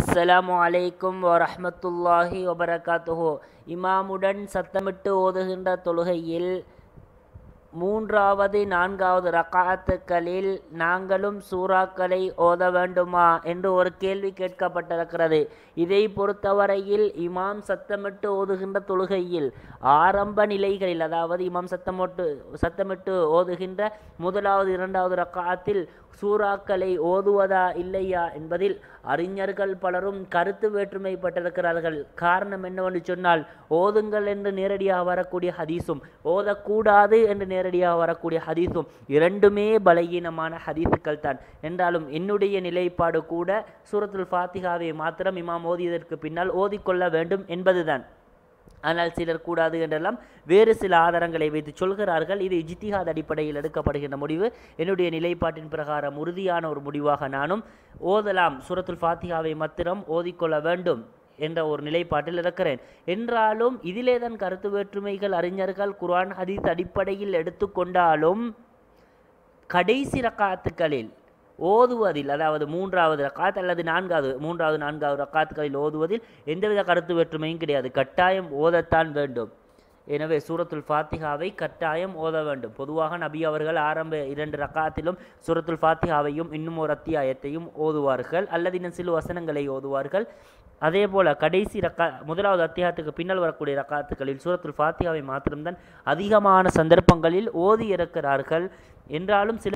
அஸ்ஸலாமு அலைக்கும் வரஹமத்துல்லாஹி வபரகாத்துஹோ இமாமுடன் சத்தமிட்டு ஓதுகின்ற தொழுகையில் மூன்றாவது நான்காவது ரகாத்துக்களில் நாங்களும் சூறாக்களை ஓத வேண்டுமா என்று ஒரு கேள்வி கேட்கப்பட்டிருக்கிறது இதை பொறுத்தவரையில் இமாம் சத்தமிட்டு ஓதுகின்ற தொழுகையில் ஆரம்ப நிலைகளில் அதாவது இமாம் சத்தமிட்டு சத்தமிட்டு ஓதுகின்ற முதலாவது இரண்டாவது ரக்காத்தில் சூறாக்களை ஓதுவதா இல்லையா என்பதில் அறிஞர்கள் பலரும் கருத்து வேற்றுமைப்பட்டிருக்கிறார்கள் காரணம் என்னவென்று சொன்னால் ஓதுங்கள் என்று நேரடியாக வரக்கூடிய ஹதீசும் ஓதக்கூடாது என்று நேர நேரடியாக வரக்கூடிய ஹதீஸும் இரண்டுமே பலகீனமான ஹதீஸுக்கள் தான் என்றாலும் என்னுடைய நிலைப்பாடு கூட சூரத்துல் ஃபாத்திகாவை மாத்திரம் இமாம் ஓதியதற்கு பின்னால் ஓதிக்கொள்ள வேண்டும் என்பதுதான் ஆனால் சிலர் கூடாது என்றெல்லாம் வேறு சில ஆதாரங்களை வைத்து சொல்கிறார்கள் இது இஜித்திஹாத் அடிப்படையில் எடுக்கப்படுகின்ற முடிவு என்னுடைய நிலைப்பாட்டின் பிரகாரம் உறுதியான ஒரு முடிவாக நானும் ஓதலாம் சுரத்துல் ஃபாத்திகாவை மாத்திரம் ஓதிக்கொள்ள வேண்டும் என்ற ஒரு நிலைப்பாட்டில் இருக்கிறேன் என்றாலும் இதிலே தன் கருத்து வேற்றுமைகள் அறிஞர்கள் குரான் ஹதீஸ் அடிப்படையில் எடுத்துக்கொண்டாலும் கடைசி ரக்காத்துக்களில் ஓதுவதில் அதாவது மூன்றாவது ரக்காத் அல்லது நான்காவது மூன்றாவது நான்காவது ரக்காத்துகளில் ஓதுவதில் எந்தவித கருத்து வேற்றுமையும் கிடையாது கட்டாயம் ஓதத்தான் வேண்டும் எனவே சூரத்துல் ஃபாத்திகாவை கட்டாயம் ஓத வேண்டும் பொதுவாக நபி அவர்கள் ஆரம்ப இரண்டு ரக்காத்திலும் சூரத்துல் ஃபாத்திகாவையும் இன்னும் ஒரு அத்தியாயத்தையும் ஓதுவார்கள் அல்லது இன்னும் சில வசனங்களை ஓதுவார்கள் அதே போல கடைசி ரக்கா முதலாவது அத்தியாயத்துக்கு பின்னால் வரக்கூடிய ரக்காத்துக்களில் சூரத்துல் ஃபாத்திகாவை மாத்திரம்தான் அதிகமான சந்தர்ப்பங்களில் ஓதி இறக்கிறார்கள் என்றாலும் சில